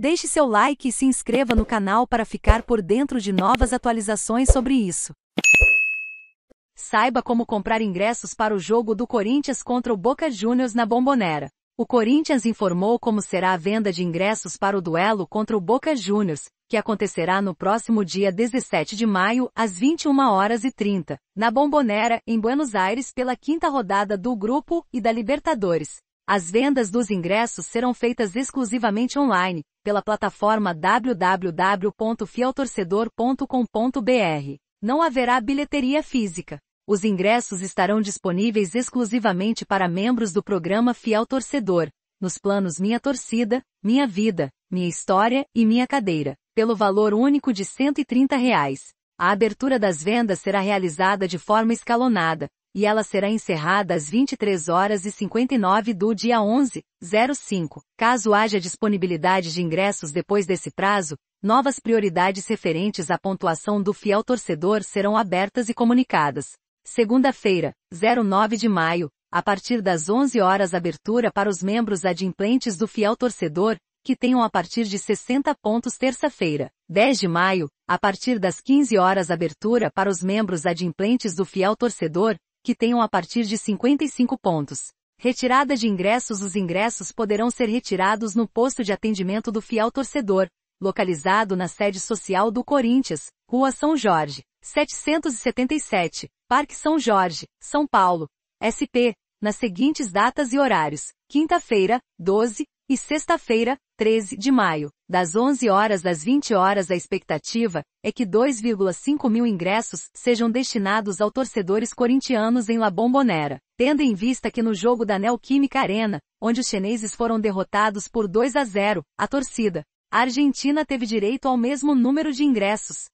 Deixe seu like e se inscreva no canal para ficar por dentro de novas atualizações sobre isso. Saiba como comprar ingressos para o jogo do Corinthians contra o Boca Juniors na Bombonera. O Corinthians informou como será a venda de ingressos para o duelo contra o Boca Juniors, que acontecerá no próximo dia 17 de maio, às 21 horas e 30, na Bombonera, em Buenos Aires, pela quinta rodada do grupo e da Libertadores. As vendas dos ingressos serão feitas exclusivamente online, pela plataforma www.fieltorcedor.com.br. Não haverá bilheteria física. Os ingressos estarão disponíveis exclusivamente para membros do programa Fiel Torcedor, nos planos Minha Torcida, Minha Vida, Minha História e Minha Cadeira, pelo valor único de R$ 130. Reais. A abertura das vendas será realizada de forma escalonada, e ela será encerrada às 23 horas e 59 do dia 11, 05. Caso haja disponibilidade de ingressos depois desse prazo, novas prioridades referentes à pontuação do fiel torcedor serão abertas e comunicadas. Segunda-feira, 09 de maio, a partir das 11 horas abertura para os membros adimplentes do fiel torcedor, que tenham a partir de 60 pontos terça-feira, 10 de maio, a partir das 15 horas abertura para os membros adimplentes do fiel torcedor, que tenham a partir de 55 pontos. Retirada de ingressos Os ingressos poderão ser retirados no posto de atendimento do fiel torcedor, localizado na sede social do Corinthians, Rua São Jorge, 777, Parque São Jorge, São Paulo, SP, nas seguintes datas e horários: quinta-feira, 12, e sexta-feira, 13 de maio, das 11 horas às 20 horas a expectativa é que 2,5 mil ingressos sejam destinados aos torcedores corintianos em La Bombonera, tendo em vista que no jogo da Neoquímica Arena, onde os chineses foram derrotados por 2 a 0, a torcida a argentina teve direito ao mesmo número de ingressos.